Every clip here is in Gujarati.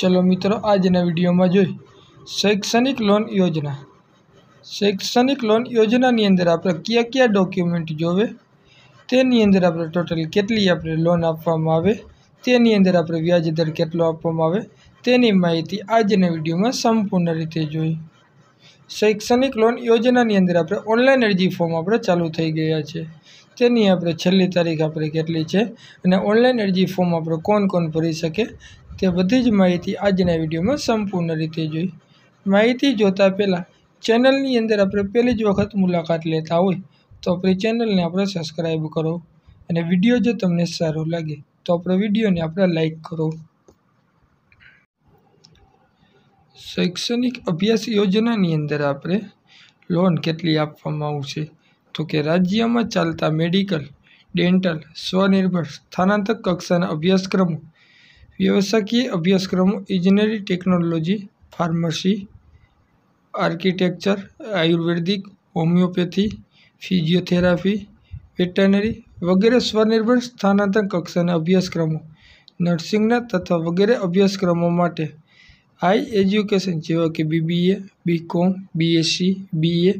ચલો મિત્રો આજના વિડીયોમાં જોઈ શૈક્ષણિક લોન યોજના શૈક્ષણિક લોન યોજનાની અંદર આપણે કયા કયા ડોક્યુમેન્ટ જોવે તેની અંદર આપણે ટોટલી કેટલી આપણે લોન આપવામાં આવે તેની અંદર આપણે વ્યાજદર કેટલો આપવામાં આવે તેની માહિતી આજના વિડીયોમાં સંપૂર્ણ રીતે જોઈ શૈક્ષણિક લોન યોજનાની અંદર આપણે ઓનલાઈન અરજી ફોર્મ આપણે ચાલુ થઈ ગયા છે તેની આપણે છેલ્લી તારીખ આપણે કેટલી છે અને ઓનલાઈન અરજી ફોર્મ આપણે કોણ કોણ ભરી શકે તે બધી જ માહિતી આજના વિડીયોમાં સંપૂર્ણ રીતે જોઈ માહિતી જોતા પહેલાં ચેનલની અંદર આપણે પહેલી જ વખત મુલાકાત લેતા હોય તો આપણી ચેનલને આપણે સબસ્ક્રાઈબ કરો અને વિડીયો જો તમને સારો લાગે તો આપણો વિડીયોને આપણે લાઈક કરો શૈક્ષણિક અભ્યાસ યોજનાની અંદર આપણે લોન કેટલી આપવામાં આવશે તો કે રાજ્યમાં ચાલતા મેડિકલ ડેન્ટલ સ્વનિર્ભર સ્થાનાંતર કક્ષાના અભ્યાસક્રમો વ્યવસાયકીય અભ્યાસક્રમો ઇજનેરી technology pharmacy architecture Ayurvedic homeopathy physiotherapy veterinary વગેરે સ્વનિર્ભર સ્થાનાંતર કક્ષાના અભ્યાસક્રમો નર્સિંગના તથા વગેરે અભ્યાસક્રમો માટે હાઈ એજ્યુકેશન જેવા કે બીબીએ બીકોમ બીએસસી બીએ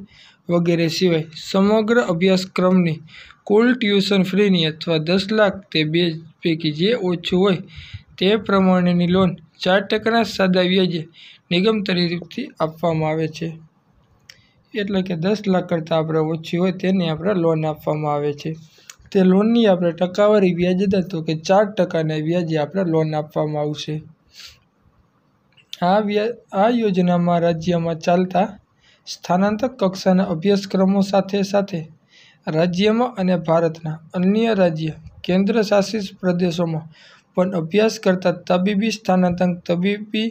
વગેરે સિવાય સમગ્ર અભ્યાસક્રમની કુલ ટ્યુશન ફ્રીની અથવા દસ લાખ તે બે પૈકી જે ઓછું હોય તે પ્રમાણેની લોન ચાર ટકાના સાદા વ્યાજે નિગમ તરફથી આપવામાં આવે છે એટલે કે દસ લાખ કરતાં આપણે ઓછી હોય તેને આપણે લોન આપવામાં આવે છે તે લોનની આપણે ટકાવારી વ્યાજ દર તો કે ચાર ટકાના વ્યાજે આપણે લોન આપવામાં આવશે આ વ્યા આ યોજનામાં રાજ્યમાં ચાલતા સ્થાનાંતર કક્ષાના અભ્યાસક્રમો સાથે સાથે રાજ્યમાં અને ભારતના અન્ય રાજ્ય કેન્દ્ર શાસિત પ્રદેશોમાં પણ અભ્યાસ કરતા તબીબી સ્નાતક તબીબી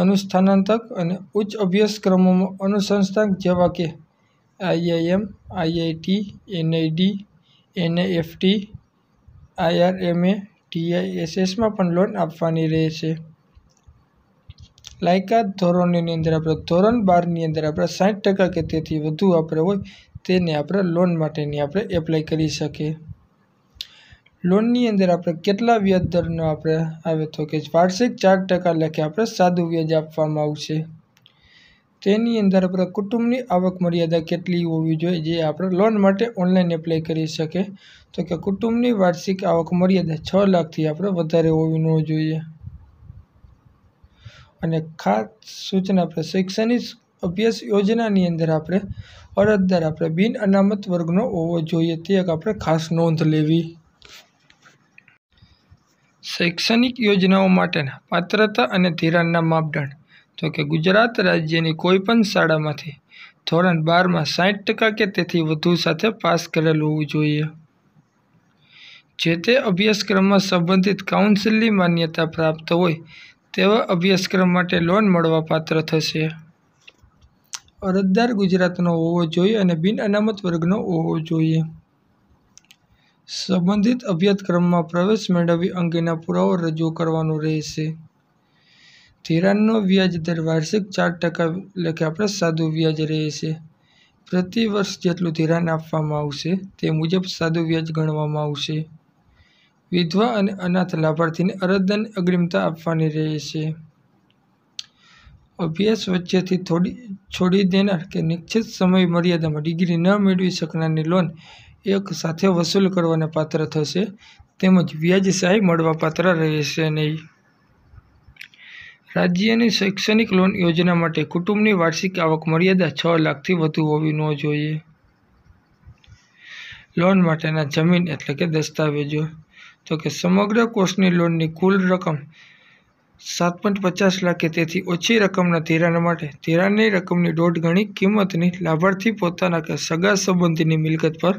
અનુસ્નાતક અને ઉચ્ચ અભ્યાસક્રમોમાં અનુસંધાન જેવા કે IIM IIT NID NIFT IRMA ટીઆઈએસએસમાં પણ લોન આપવાની રહે છે લાયકાત ધોરણની અંદર આપણે ધોરણ બારની અંદર આપણે સાઠ ટકા કે તેથી વધુ આપણે હોય તેને આપણે લોન માટેની આપણે એપ્લાય કરી શકીએ લોનની અંદર આપણે કેટલા વ્યાજ દરનો આપણે આવે તો કે વાર્ષિક ચાર ટકા લેખે આપણે સાદું વ્યાજ આપવામાં આવશે તેની અંદર આપણે કુટુંબની આવક મર્યાદા કેટલી હોવી જોઈએ જે આપણે લોન માટે ઓનલાઈન એપ્લાય કરી શકે તો કે કુટુંબની વાર્ષિક આવક મર્યાદા છ લાખથી આપણે વધારે હોવી ન જોઈએ અને ખાસ સૂચના આપણે શૈક્ષણિક અભ્યાસ યોજનાની અંદર આપણે અરજદાર આપણે બિન અનામત વર્ગનો હોવો જોઈએ તે એક આપણે ખાસ નોંધ લેવી શૈક્ષણિક યોજનાઓ માટેના પાત્રતા અને ધિરાણના માપદંડ તો કે ગુજરાત રાજ્યની કોઈપણ શાળામાંથી ધોરણ બારમાં સાઠ ટકા કે તેથી વધુ સાથે પાસ કરેલ હોવું જોઈએ જે તે અભ્યાસક્રમમાં સંબંધિત કાઉન્સિલની માન્યતા પ્રાપ્ત હોય તેવા અભ્યાસક્રમ માટે લોન મળવા પાત્ર થશે અરજદાર ગુજરાતનો હોવો જોઈએ અને બિન અનામત વર્ગનો હોવો જોઈએ સંબંધિત અભ્યાસક્રમમાં પ્રવેશ મેળવવી અંગેના પુરાવાઓ રજૂ કરવાનો રહેશે ધિરાણનો દર વાર્ષિક ચાર ટકા લેખે આપણે સાદું વ્યાજ રહેશે પ્રતિ વર્ષ જેટલું ધિરાણ આપવામાં આવશે તે મુજબ સાદું વ્યાજ ગણવામાં આવશે વિધવા અને અનાથ લાભાર્થીને અરજદારની અગ્રિમતા આપવાની રહેશે અભ્યાસ વચ્ચેથી થોડી છોડી દેનાર કે નિશ્ચિત સમય મર્યાદામાં ડિગ્રી ન મેળવી શકનારની લોન એક સાથે વસૂલ કરવાને પાત્ર થશે તેમજ વ્યાજ સહાય મળવા પાત્ર રહેશે નહીં રાજ્યની શૈક્ષણિક લોન યોજના માટે કુટુંબની વાર્ષિક આવક મર્યાદા છ લાખથી વધુ હોવી ન જોઈએ લોન માટેના જમીન એટલે કે દસ્તાવેજો તો કે સમગ્ર કોર્સની લોનની કુલ રકમ સાત પોઈન્ટ પચાસ લાખ કે તેથી ઓછી રકમના ધિરાણ માટે ધિરાણની રકમની દોઢ ગણી કિંમતની લાભાર્થી પોતાના કે સગા સંબંધીની મિલકત પર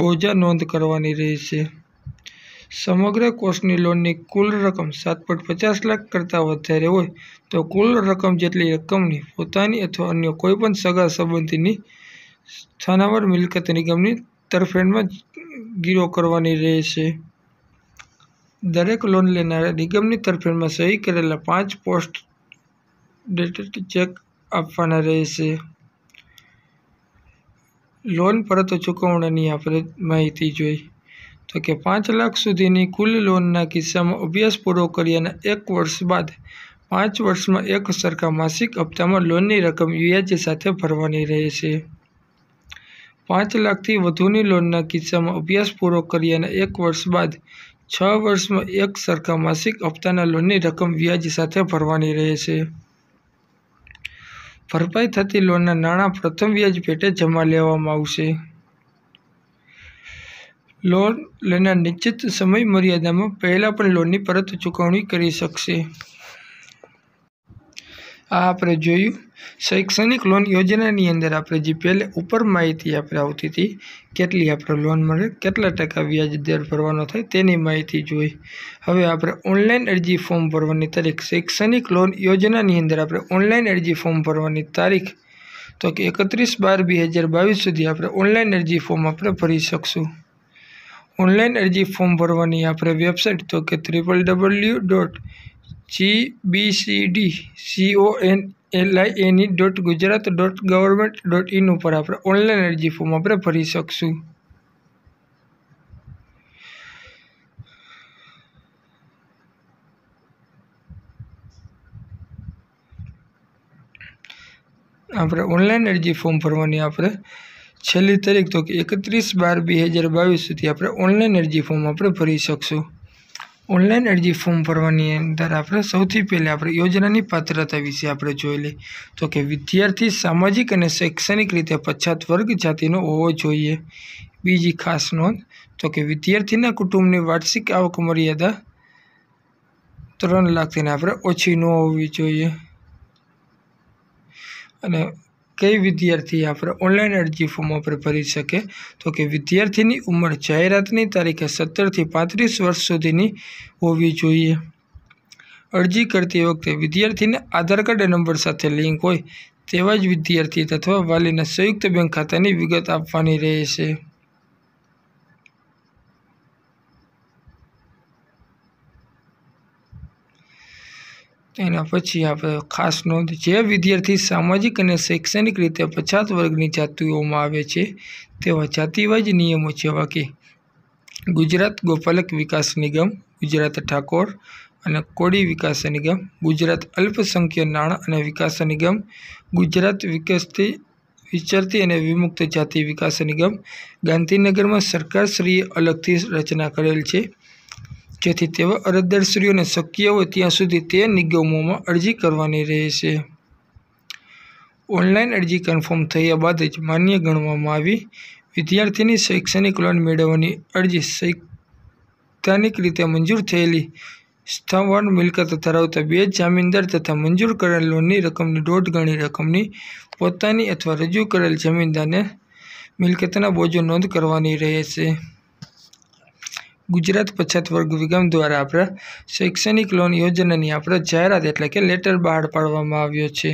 બોજા નોંધ કરવાની છે સમગ્ર કોષની લોનની કુલ રકમ સાત પોઈન્ટ પચાસ લાખ કરતાં વધારે હોય તો કુલ રકમ જેટલી રકમની પોતાની અથવા અન્ય કોઈપણ સગા સંબંધીની સ્થાનાવર મિલકત નિગમની તરફેણમાં ગીરો કરવાની રહે છે દરેક લોન લેનારા નિગમની તરફેણમાં સહી કરેલા પાંચ પોસ્ટ ડેટેડ ચેક આપવાના રહેશે લોન પરત ચૂકવણાની આપણે માહિતી જોઈ તો કે પાંચ લાખ સુધીની કુલ લોનના કિસ્સામાં અભ્યાસ પૂરો કર્યાના એક વર્ષ બાદ પાંચ વર્ષમાં એક સરખા માસિક હપ્તામાં લોનની રકમ વ્યાજ સાથે ભરવાની રહેશે પાંચ લાખથી વધુની લોનના કિસ્સામાં અભ્યાસ પૂરો કર્યાના એક વર્ષ બાદ છ વર્ષમાં એક સરખા માસિક હપ્તાના લોનની રકમ વ્યાજ સાથે ભરવાની રહે છે ભરપાઈ થતી લોનના નાણાં પ્રથમ વ્યાજ પેટે જમા લેવામાં આવશે લોન લેનાર નિશ્ચિત સમય મર્યાદામાં પહેલાં પણ લોનની પરત ચૂકવણી કરી શકશે આ આપણે જોયું શૈક્ષણિક લોન યોજનાની અંદર આપણે જે પહેલે ઉપર માહિતી આપણે આવતી હતી કેટલી આપણે લોન મળે કેટલા ટકા વ્યાજ દર ભરવાનો થાય તેની માહિતી જોઈ હવે આપણે ઓનલાઈન અરજી ફોર્મ ભરવાની તારીખ શૈક્ષણિક લોન યોજનાની અંદર આપણે ઓનલાઈન અરજી ફોર્મ ભરવાની તારીખ તો કે એકત્રીસ બાર બે હજાર બાવીસ સુધી આપણે ઓનલાઈન અરજી ફોર્મ આપણે ભરી શકશું ઓનલાઈન અરજી ફોર્મ ભરવાની આપણે વેબસાઇટ તો કે triple W dot G B C GBCD CON LI એની dot Gujarat dot government dot in ઉપર આપણે ઓનલાઈન અરજી ફોર્મ આપણે ભરી શકશું આપણે ઓનલાઈન અરજી ફોર્મ ભરવાની આપણે છેલ્લી તારીખ તો કે એકત્રીસ બાર બે હજાર બાવીસ સુધી આપણે ઓનલાઈન અરજી ફોર્મ આપણે ભરી શકશું ઓનલાઈન અરજી ફોર્મ ભરવાની અંદર આપણે સૌથી પહેલાં આપણે યોજનાની પાત્રતા વિશે આપણે જોઈ લઈએ તો કે વિદ્યાર્થી સામાજિક અને શૈક્ષણિક રીતે પછાત વર્ગ જાતિનો હોવો જોઈએ બીજી ખાસ નોંધ તો કે વિદ્યાર્થીના કુટુંબની વાર્ષિક આવક મર્યાદા ત્રણ લાખથી આપણે ઓછી ન હોવી જોઈએ અને કઈ વિદ્યાર્થી આપણે ઓનલાઈન અરજી ફોર્મ આપણે ભરી શકે તો કે વિદ્યાર્થીની ઉંમર જાહેરાતની તારીખે સત્તરથી પાંત્રીસ વર્ષ સુધીની હોવી જોઈએ અરજી કરતી વખતે વિદ્યાર્થીને આધાર કાર્ડ નંબર સાથે લિંક હોય તેવા જ વિદ્યાર્થી અથવા વાલીના સંયુક્ત બેંક ખાતાની વિગત આપવાની રહેશે એના પછી આપણે ખાસ નોંધ જે વિદ્યાર્થી સામાજિક અને શૈક્ષણિક રીતે પછાત વર્ગની જાતિઓમાં આવે છે તેવા જાતિવાજ નિયમો જેવા કે ગુજરાત ગોપાલક વિકાસ નિગમ ગુજરાત ઠાકોર અને કોડી વિકાસ નિગમ ગુજરાત અલ્પસંખ્ય નાણાં અને વિકાસ નિગમ ગુજરાત વિકસતી વિચરતી અને વિમુક્ત જાતિ વિકાસ નિગમ ગાંધીનગરમાં સરકારશ્રીએ અલગથી રચના કરેલ છે જેથી તેવા અરજદારશ્રીઓને શક્ય હોય ત્યાં સુધી તે નિગમોમાં અરજી કરવાની રહેશે ઓનલાઈન અરજી કન્ફર્મ થયા બાદ જ માન્ય ગણવામાં આવી વિદ્યાર્થીની શૈક્ષણિક લોન મેળવવાની અરજી સૈદ્ધાનિક રીતે મંજૂર થયેલી સ્થાવર મિલકત ધરાવતા બે જામીનદાર તથા મંજૂર કરેલ લોનની રકમની દોઢ ગણી રકમની પોતાની અથવા રજૂ કરેલ જમીનદારને મિલકતના બોજો નોંધ કરવાની રહેશે ગુજરાત પછાત વર્ગ વિગમ દ્વારા આપણે શૈક્ષણિક લોન યોજનાની આપણે જાહેરાત એટલે કે લેટર બહાર પાડવામાં આવ્યો છે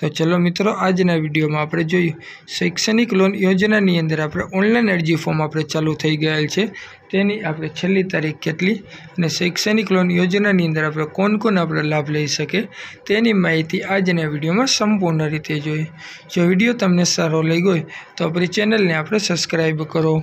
તો ચલો મિત્રો આજના વિડીયોમાં આપણે જોયું શૈક્ષણિક લોન યોજનાની અંદર આપણે ઓનલાઈન અરજી ફોર્મ આપણે ચાલુ થઈ ગયેલ છે તેની આપણે છેલ્લી તારીખ કેટલી અને શૈક્ષણિક લોન યોજનાની અંદર આપણે કોણ કોણ આપણે લાભ લઈ શકે તેની માહિતી આજના વિડીયોમાં સંપૂર્ણ રીતે જોઈએ જો વિડીયો તમને સારો લઈ ગયો તો આપણી ચેનલને આપણે સબસ્ક્રાઈબ કરો